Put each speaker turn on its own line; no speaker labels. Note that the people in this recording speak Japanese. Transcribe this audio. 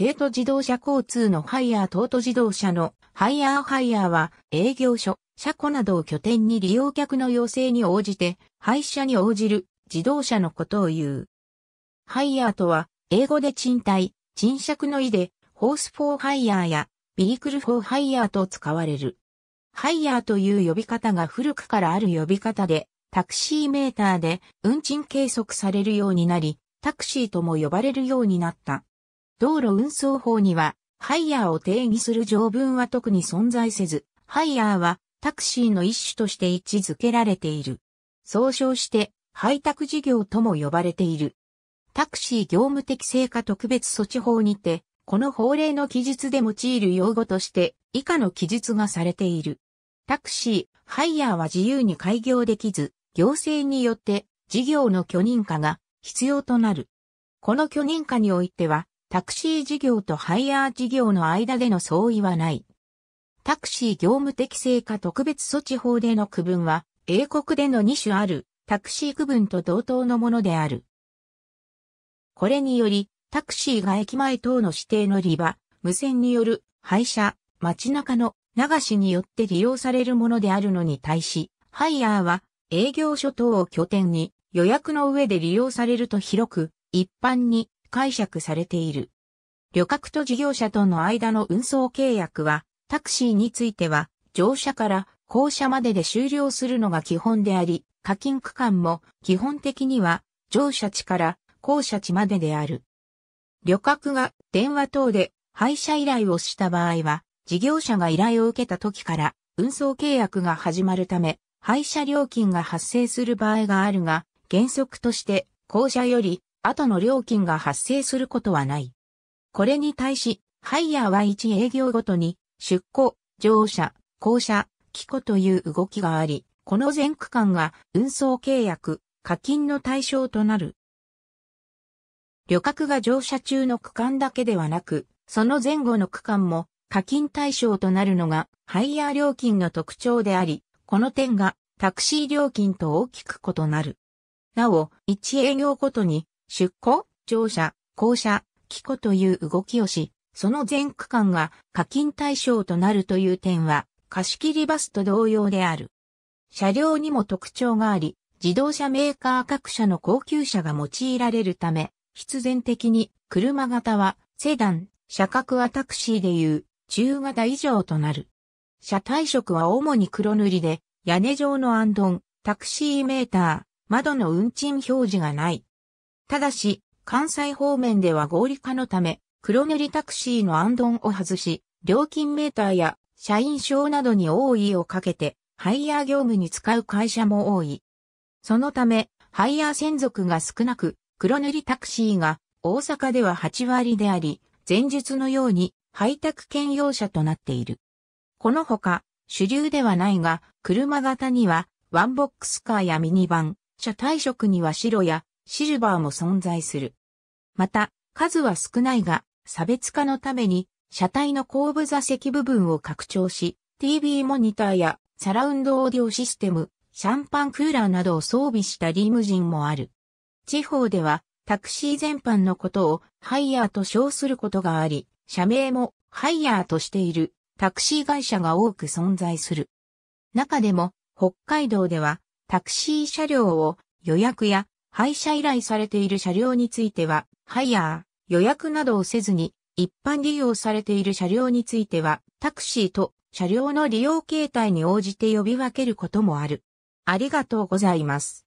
帝都自動車交通のハイヤー東都自動車のハイヤーハイヤーは営業所、車庫などを拠点に利用客の要請に応じて、廃車に応じる自動車のことを言う。ハイヤーとは、英語で賃貸、賃借の意で、ホースフォーハイヤーやビリクルフォーハイヤーと使われる。ハイヤーという呼び方が古くからある呼び方で、タクシーメーターで運賃計測されるようになり、タクシーとも呼ばれるようになった。道路運送法には、ハイヤーを定義する条文は特に存在せず、ハイヤーはタクシーの一種として位置づけられている。総称して、配託事業とも呼ばれている。タクシー業務適正化特別措置法にて、この法令の記述で用いる用語として、以下の記述がされている。タクシー、ハイヤーは自由に開業できず、行政によって事業の許認可が必要となる。この許認可においては、タクシー事業とハイヤー事業の間での相違はない。タクシー業務適正化特別措置法での区分は、英国での2種あるタクシー区分と同等のものである。これにより、タクシーが駅前等の指定の利場、無線による廃車、街中の流しによって利用されるものであるのに対し、ハイヤーは営業所等を拠点に予約の上で利用されると広く、一般に解釈されている。旅客と事業者との間の運送契約は、タクシーについては、乗車から降車までで終了するのが基本であり、課金区間も基本的には乗車地から降車地までである。旅客が電話等で配車依頼をした場合は、事業者が依頼を受けた時から運送契約が始まるため、配車料金が発生する場合があるが、原則として、降車より後の料金が発生することはない。これに対し、ハイヤーは1営業ごとに、出庫、乗車、降車、帰庫という動きがあり、この全区間が運送契約、課金の対象となる。旅客が乗車中の区間だけではなく、その前後の区間も課金対象となるのがハイヤー料金の特徴であり、この点がタクシー料金と大きく異なる。なお、1営業ごとに出庫、乗車、降車、帰庫という動きをし、その全区間が課金対象となるという点は、貸切バスと同様である。車両にも特徴があり、自動車メーカー各社の高級車が用いられるため、必然的に車型はセダン、車格はタクシーでいう中型以上となる。車体色は主に黒塗りで、屋根状のアンドン、タクシーメーター、窓の運賃表示がない。ただし、関西方面では合理化のため、黒塗りタクシーの安頓を外し、料金メーターや社員証などに多いをかけて、ハイヤー業務に使う会社も多い。そのため、ハイヤー専属が少なく、黒塗りタクシーが大阪では8割であり、前述のように配達兼用車となっている。このほか、主流ではないが、車型にはワンボックスカーやミニバン、車体色には白やシルバーも存在する。また、数は少ないが、差別化のために、車体の後部座席部分を拡張し、TV モニターやサラウンドオーディオシステム、シャンパンクーラーなどを装備したリムジンもある。地方では、タクシー全般のことをハイヤーと称することがあり、社名もハイヤーとしているタクシー会社が多く存在する。中でも北海道ではタクシー車両を予約や廃車依頼されている車両については、ハイヤー、予約などをせずに、一般利用されている車両については、タクシーと車両の利用形態に応じて呼び分けることもある。ありがとうございます。